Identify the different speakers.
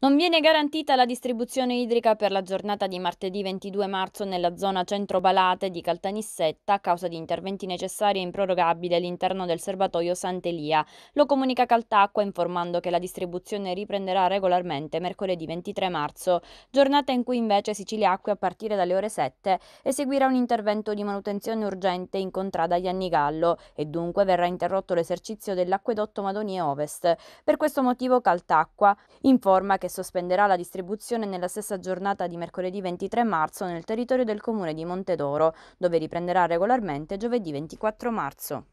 Speaker 1: Non viene garantita la distribuzione idrica per la giornata di martedì 22 marzo nella zona centro Balate di Caltanissetta a causa di interventi necessari e improrogabili all'interno del serbatoio Sant'Elia. Lo comunica Caltacqua informando che la distribuzione riprenderà regolarmente mercoledì 23 marzo, giornata in cui invece Sicilia Acqua a partire dalle ore 7 eseguirà un intervento di manutenzione urgente in contrada Iannigallo e dunque verrà interrotto l'esercizio dell'acquedotto Madonie Ovest. Per questo motivo Caltacqua informa che che sospenderà la distribuzione nella stessa giornata di mercoledì 23 marzo nel territorio del comune di Montedoro, dove riprenderà regolarmente giovedì 24 marzo.